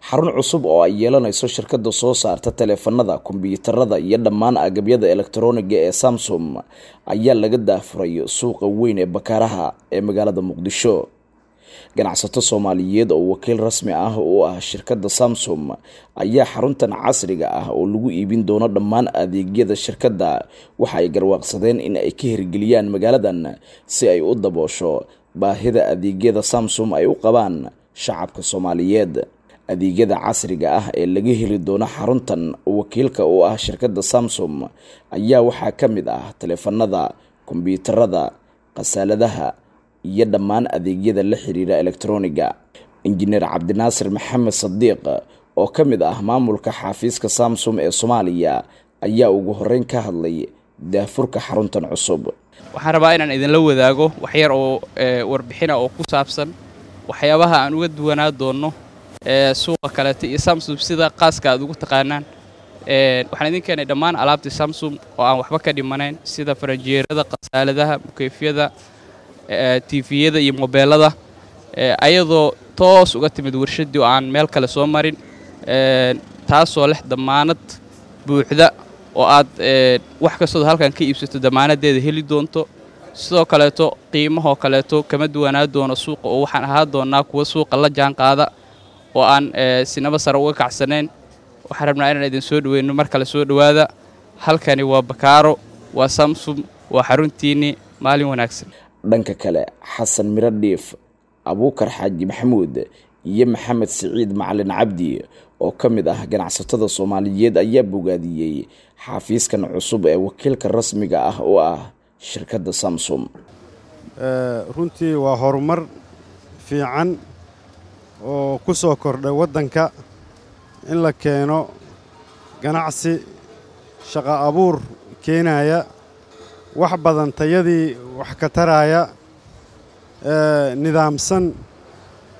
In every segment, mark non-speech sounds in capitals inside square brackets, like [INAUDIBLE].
xarun cusub oo ay yeelanayso shirkada soo saarta taleefanada kombyuutarada iyo dhammaan agabyada elektroniga ee samsum ayaa laga daafuray suuqa weyn ee bakaaraha ee magaalada muqdisho ganacsato soomaaliyeed oo wakiil rasmi ah u ah shirkada samsum ayaa xaruntan casriga ah oo lagu iibin doono dhammaan adeegyada shirkadda waxa ay garwaaqsadeen in ay ka hirgeliyaan magaaladan si ay u daboosho baahida adeegyada samsum ay u qabaan shacabka soomaaliyeed adeegyada casriga ah ee laga heli doono xaruntan wakiilka u ah shirkadda samsom ayaa waxaa ka mid ah taleefanada kombyuutarada khasaaladaha iyo dhammaan adeegyada la xiriira elektroniga injineer cabdinaasir maxamed sadiiq oo ka mid ah maamulka xaafiiska samsom ee soomaaliya ayaa ugu horeyn ka hadlay daafurka xaruntan cusub waxaan rabaa inaan idinla wadaago waxyar oo eh, warbixina ah oo ku saabsan waxyaabaha aan uga duwanaa doonno suuqa kaleeto iyo samsung sida qaaska aad ugu taqaanaan waxaan idiin keenay dhammaan alaabtii samsung oo aan waxba ka dhimanayn sida faranjeerada qasaaladaha mukeyfyada tifiyada iyo mobeelada ayadoo toos uga timid warshaddii oo aan meel kale soo marin taasoo leh dammaanad buuxda oo aad wax kastood halkan ka iibsato dammaanadeeda heli doonto sidoo kaleeto qiimahoo kaleeto kama duwanaa doono suuqa oo waxaan ahaa doonaa kuwa suuqa la jaanqaada oo aan eh, sinaba sare uga kacsanayn waxaan rabnaa inaan idin soo dhaweyno mar kale soo dhawaada halkani waa bakaaro waa samsum waa xaruntiinni maalin wanaagsan dhanka kale xasan miradhiif abuukar xaaji maxamuud iyo maxamed siciid macalin cabdi oo ka mid ah ganacsatada soomaaliyeed ayaa bogaadiyey xafiiskan cusub ee wakiilka rasmiga ah oo ah shirkadda samsum eh, runtii waa horumar fiican oo ku soo kordhay waddanka in la keeno ganacsi shaqa abuur keenaya wax badan tayadii wax ka taraaya eh, nidaamsan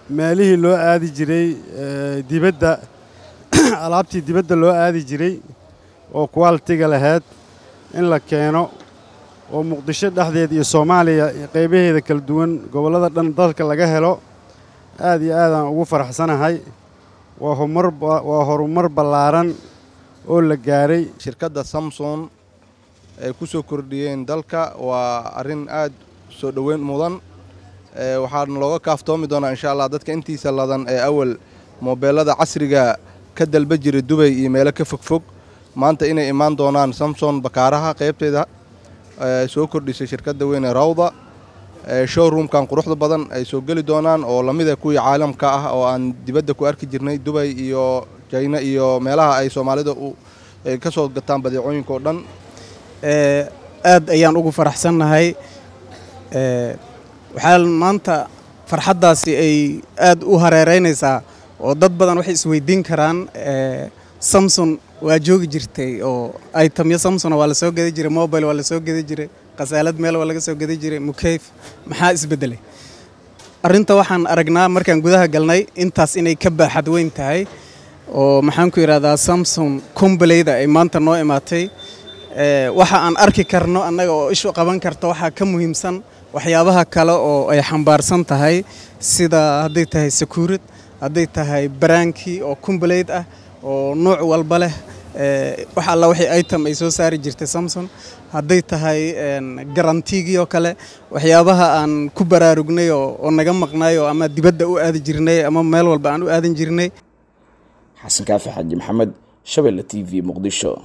meelihii loo aadi jiray eh, dibadda [CLEARS THROAT] alaabtii dibadda loo aadi jiray oo kwaalitiga lahayd in la keeno oo muqdisho dhexdeed iyo soomaaliya qeybaheeda kala duwan gobollada dhan dalka laga helo aada iyo aadaan ugu faraxsanahay waa horumar ballaaran oo la gaaray shirkadda samson ay ku soo kordhiyeen dalka waa arrin aada soo dhoweyn mudan eh, waxaan looga kaaftoomi doonaa insha allah dadka intiisa ladan ee awal moobeelada casriga ka dalba jira dubay iyo meelo ka fogfog maanta inay imaan doonaan samson bakaaraha qaybteeda eh, soo kordhisay shirkadda weyn ee rawda showroomkan quruxda badan ay soo geli doonaan oo lamid a kuwii caalamka ah oo aan dibadda ku arki jirnay dubay iyo jayna iyo meelaha ay soomaalida ka soo gataan badeecooyinka oo dhan aad ayaan ugu faraxsannahay waxaa maanta farxaddaasi ay aad u hareereynaysaa oo dad badan waxay isweydiin karaan samson waa joogi jirtay oo itemyo samson waa la soo geda jiray mobile waa la soo geda jiray khasaalad meel waa laga soo gedi jiray mukeyf maxaa isbedelay arinta waxaan aragnaa markaan gudaha galnay intaas inay ka baaxad weyn tahay oo maxaan ku yidhahdaa samsom kombaleyda ay maanta noo imaatay eh, waxa aan arki karno annaga oo ishu qaban karta waxaa ka muhiimsan waxyaabaha kale oo ay xambaarsan tahay sida hadday tahay sakuurad hadday tahay baraanki oo kombaleyd ah oo nuuc walba leh Eh, wax alla wixii item ay soo saari jirtay samson hadday tahay garantigii oo kale waxyaabaha aan ku baraarugnay oo naga maqnaay oo ama dibadda u aadi jirnay ama meel walba aan u aadan jirnay xasan kaafi xaaji maxamed shabeelle t v muqdisho